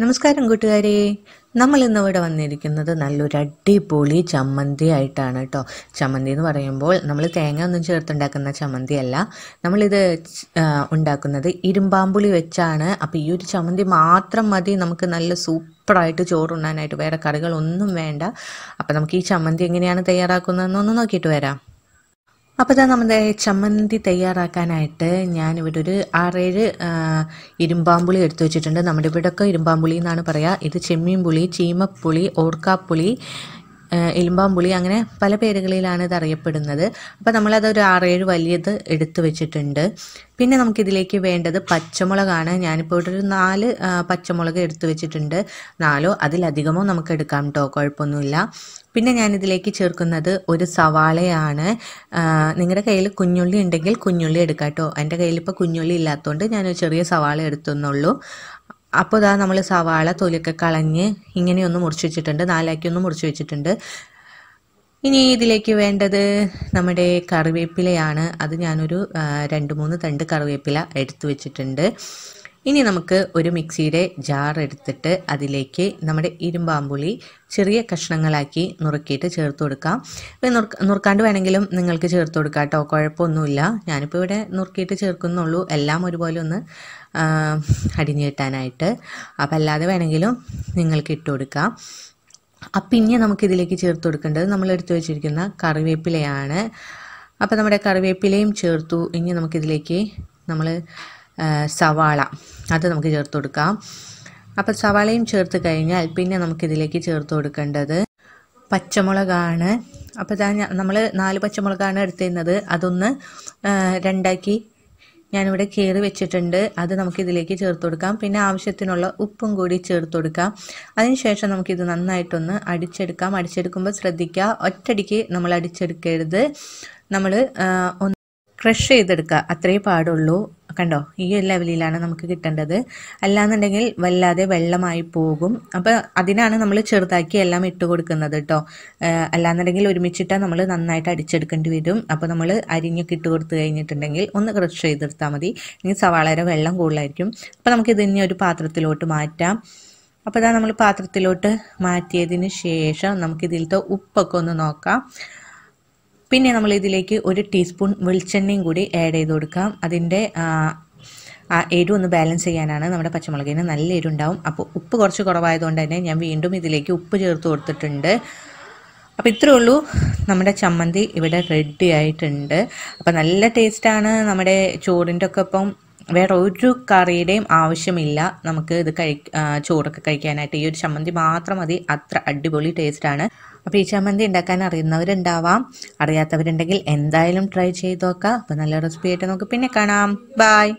നമസ്കാരം കൂട്ടുകാരെ നമ്മൾ ഇന്ന് ഇവിടെ വന്നിരിക്കുന്നത് നല്ലൊരു അടിപൊളി ചമ്മന്തി ആയിട്ടാണ് കേട്ടോ ചമ്മന്തി എന്ന് പറയുമ്പോൾ നമ്മൾ തേങ്ങ ഒന്നും ചേർത്തുണ്ടാക്കുന്ന ചമ്മന്തി അല്ല നമ്മളിത് ഉണ്ടാക്കുന്നത് ഇരുമ്പാമ്പുളി വെച്ചാണ് അപ്പോൾ ഈ ഒരു ചമ്മന്തി മാത്രം മതി നമുക്ക് നല്ല സൂപ്പറായിട്ട് ചോറുണ്ണാനായിട്ട് വേറെ കറികളൊന്നും വേണ്ട അപ്പോൾ നമുക്ക് ഈ ചമ്മന്തി എങ്ങനെയാണ് തയ്യാറാക്കുന്നതെന്നൊന്ന് നോക്കിയിട്ട് വരാം അപ്പോൾ ഇതാ നമ്മുടെ ചമ്മന്തി തയ്യാറാക്കാനായിട്ട് ഞാനിവിടെ ഒരു ആറേഴ് ഇരുമ്പാമ്പുളി എടുത്തു വെച്ചിട്ടുണ്ട് നമ്മുടെ ഇവിടെയൊക്കെ ഇരുമ്പാമ്പുളി എന്നാണ് പറയുക ഇത് ചെമ്മീൻ പുളി ചീമപ്പുളി ഓർക്കാപ്പുളി ഇലുമ്പാമ്പുളി അങ്ങനെ പല പേരുകളിലാണ് ഇത് അറിയപ്പെടുന്നത് അപ്പോൾ നമ്മളത് ഒരു ആറേഴ് വലിയത് എടുത്തു വെച്ചിട്ടുണ്ട് പിന്നെ നമുക്കിതിലേക്ക് വേണ്ടത് പച്ചമുളകാണ് ഞാനിപ്പോൾ ഇവിടെ ഒരു നാല് പച്ചമുളക് എടുത്തു വെച്ചിട്ടുണ്ട് നാലോ അതിലധികമോ നമുക്ക് എടുക്കാം കേട്ടോ കുഴപ്പമൊന്നുമില്ല പിന്നെ ഞാനിതിലേക്ക് ചേർക്കുന്നത് ഒരു സവാളയാണ് നിങ്ങളുടെ കയ്യിൽ കുഞ്ഞുള്ളി ഉണ്ടെങ്കിൽ കുഞ്ഞുള്ളി എടുക്കാം കേട്ടോ എൻ്റെ കയ്യിൽ ഇപ്പോൾ കുഞ്ഞുള്ളി ഇല്ലാത്തതുകൊണ്ട് ഞാൻ ചെറിയ സവാള എടുത്തുന്നുള്ളൂ അപ്പോൾ ഇതാ നമ്മൾ സവാള തൊലിയൊക്കെ കളഞ്ഞ് ഇങ്ങനെയൊന്ന് മുറിച്ച് വെച്ചിട്ടുണ്ട് നാലാക്കി ഒന്ന് മുറിച്ച് വെച്ചിട്ടുണ്ട് ഇനി ഇതിലേക്ക് വേണ്ടത് നമ്മുടെ കറിവേപ്പിലയാണ് അത് ഞാനൊരു രണ്ട് മൂന്ന് തണ്ട് കറിവേപ്പില എടുത്തു വെച്ചിട്ടുണ്ട് ഇനി നമുക്ക് ഒരു മിക്സിയുടെ ജാർ എടുത്തിട്ട് അതിലേക്ക് നമ്മുടെ ഇരുമ്പാമ്പുളി ചെറിയ കഷ്ണങ്ങളാക്കി നുറുക്കിയിട്ട് ചേർത്ത് കൊടുക്കാം നുറുക്കാണ്ട് വേണമെങ്കിലും നിങ്ങൾക്ക് ചേർത്ത് കൊടുക്കാം കേട്ടോ കുഴപ്പമൊന്നുമില്ല ഞാനിപ്പോൾ ഇവിടെ നുറുക്കിയിട്ട് ചേർക്കുന്നുള്ളൂ എല്ലാം ഒരുപോലെ ഒന്ന് അടിഞ്ഞു കിട്ടാനായിട്ട് അപ്പോൾ അല്ലാതെ വേണമെങ്കിലും നിങ്ങൾക്ക് ഇട്ട് കൊടുക്കാം അപ്പം ഇനി നമുക്കിതിലേക്ക് ചേർത്ത് കൊടുക്കേണ്ടത് നമ്മൾ എടുത്തു വെച്ചിരിക്കുന്ന കറിവേപ്പിലയാണ് അപ്പോൾ നമ്മുടെ കറിവേപ്പിലയും ചേർത്തു ഇനി നമുക്കിതിലേക്ക് നമ്മൾ സവാള അത് നമുക്ക് ചേർത്ത് കൊടുക്കാം അപ്പോൾ സവാളയും ചേർത്ത് കഴിഞ്ഞാൽ പിന്നെ നമുക്കിതിലേക്ക് ചേർത്ത് കൊടുക്കേണ്ടത് പച്ചമുളകാണ് അപ്പോൾ ഇതാ നമ്മൾ നാല് പച്ചമുളകാണ് എടുത്തിരുന്നത് അതൊന്ന് രണ്ടാക്കി ഞാനിവിടെ കീറി വെച്ചിട്ടുണ്ട് അത് നമുക്കിതിലേക്ക് ചേർത്ത് കൊടുക്കാം പിന്നെ ആവശ്യത്തിനുള്ള ഉപ്പും കൂടി ചേർത്ത് കൊടുക്കാം അതിനുശേഷം നമുക്കിത് നന്നായിട്ടൊന്ന് അടിച്ചെടുക്കാം അടിച്ചെടുക്കുമ്പോൾ ശ്രദ്ധിക്കുക ഒറ്റടിക്ക് നമ്മൾ അടിച്ചെടുക്കരുത് നമ്മൾ ഒന്ന് ക്രഷ് ചെയ്തെടുക്കുക അത്രേ പാടുള്ളൂ കണ്ടോ ഈ ഒരു ലെവലിലാണ് നമുക്ക് കിട്ടേണ്ടത് അല്ലാന്നുണ്ടെങ്കിൽ വല്ലാതെ വെള്ളമായി പോകും അപ്പോൾ അതിനാണ് നമ്മൾ ചെറുതാക്കി എല്ലാം ഇട്ട് കൊടുക്കുന്നത് കേട്ടോ അല്ലാന്നുണ്ടെങ്കിൽ ഒരുമിച്ചിട്ടാൽ നമ്മൾ നന്നായിട്ട് അടിച്ചെടുക്കേണ്ടി വരും അപ്പോൾ നമ്മൾ അരിഞ്ഞൊക്കെ ഇട്ട് കൊടുത്തു കഴിഞ്ഞിട്ടുണ്ടെങ്കിൽ ഒന്ന് ക്രഷ് ചെയ്തെടുത്താൽ മതി ഇനി സവാളയുടെ വെള്ളം കൂടുതലായിരിക്കും അപ്പോൾ നമുക്കിത് ഇനി ഒരു പാത്രത്തിലോട്ട് മാറ്റാം അപ്പോൾ അതാ നമ്മൾ പാത്രത്തിലോട്ട് മാറ്റിയതിന് ശേഷം നമുക്കിതിലത്തെ ഉപ്പൊക്കെ ഒന്ന് നോക്കാം പിന്നെ നമ്മൾ ഇതിലേക്ക് ഒരു ടീസ്പൂൺ വെളിച്ചെണ്ണയും കൂടി ആഡ് ചെയ്ത് കൊടുക്കാം അതിൻ്റെ ആ എരിവ് ഒന്ന് ബാലൻസ് ചെയ്യാനാണ് നമ്മുടെ പച്ചമുളകിന് നല്ല എരിവുണ്ടാവും അപ്പോൾ ഉപ്പ് കുറച്ച് കുറവായതുകൊണ്ട് തന്നെ ഞാൻ വീണ്ടും ഇതിലേക്ക് ഉപ്പ് ചേർത്ത് കൊടുത്തിട്ടുണ്ട് അപ്പോൾ ഇത്രയേ ഉള്ളൂ നമ്മുടെ ചമ്മന്തി ഇവിടെ റെഡി ആയിട്ടുണ്ട് അപ്പോൾ നല്ല ടേസ്റ്റാണ് നമ്മുടെ ചോറിൻ്റെ ഒക്കെ ഒപ്പം വേറെ ഒരു കറിയുടെയും ആവശ്യമില്ല നമുക്ക് ഇത് കഴി ചോറൊക്കെ കഴിക്കാനായിട്ട് ഈ ഒരു ചമ്മന്തി മാത്രം മതി അത്ര അടിപൊളി ടേസ്റ്റാണ് അപ്പോൾ ഈ ചമ്മന്തി ഉണ്ടാക്കാൻ അറിയുന്നവരുണ്ടാവാം അറിയാത്തവരുണ്ടെങ്കിൽ എന്തായാലും ട്രൈ ചെയ്ത് നോക്കാം അപ്പോൾ നല്ല റെസിപ്പി ആയിട്ട് നമുക്ക് പിന്നെ കാണാം ബായ്